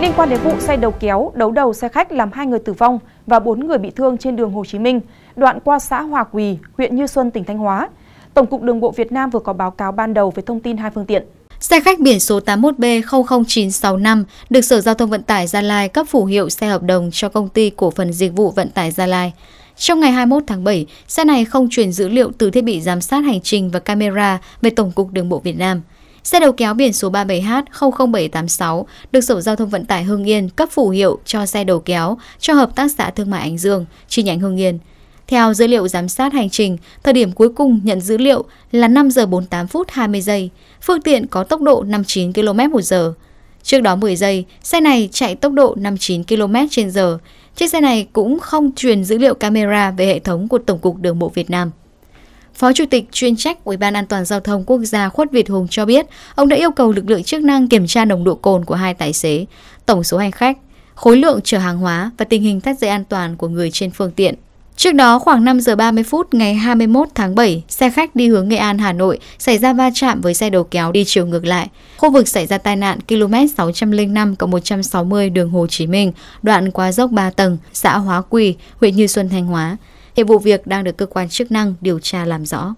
Liên quan đến vụ xe đầu kéo đấu đầu xe khách làm hai người tử vong và bốn người bị thương trên đường Hồ Chí Minh, đoạn qua xã Hòa Quỳ, huyện Như Xuân, tỉnh Thanh Hóa, Tổng cục Đường bộ Việt Nam vừa có báo cáo ban đầu về thông tin hai phương tiện. Xe khách biển số 81B00965 được Sở Giao thông Vận tải Gia Lai cấp phủ hiệu xe hợp đồng cho công ty cổ phần dịch vụ vận tải Gia Lai. Trong ngày 21 tháng 7, xe này không truyền dữ liệu từ thiết bị giám sát hành trình và camera về Tổng cục Đường bộ Việt Nam. Xe đầu kéo biển số 37H00786 được Sở Giao thông Vận tải Hưng Yên cấp phù hiệu cho xe đầu kéo cho Hợp tác xã Thương mại Ánh Dương, chi nhánh Hưng Yên. Theo dữ liệu giám sát hành trình, thời điểm cuối cùng nhận dữ liệu là 5 giờ 48 phút 20 giây, phương tiện có tốc độ 59 km h Trước đó 10 giây, xe này chạy tốc độ 59 km h Chiếc xe này cũng không truyền dữ liệu camera về hệ thống của Tổng cục Đường bộ Việt Nam. Phó Chủ tịch chuyên trách Ủy ban An toàn Giao thông Quốc gia Khuất Việt Hùng cho biết, ông đã yêu cầu lực lượng chức năng kiểm tra nồng độ cồn của hai tài xế, tổng số hành khách, khối lượng chở hàng hóa và tình hình thắt dây an toàn của người trên phương tiện. Trước đó khoảng 5 giờ 30 phút ngày 21 tháng 7, xe khách đi hướng Nghệ An Hà Nội xảy ra va chạm với xe đầu kéo đi chiều ngược lại. Khu vực xảy ra tai nạn km 605 160 đường Hồ Chí Minh, đoạn qua dốc 3 tầng, xã Hóa Quỳ, huyện Như Xuân Thanh Hóa. Hiện vụ việc đang được cơ quan chức năng điều tra làm rõ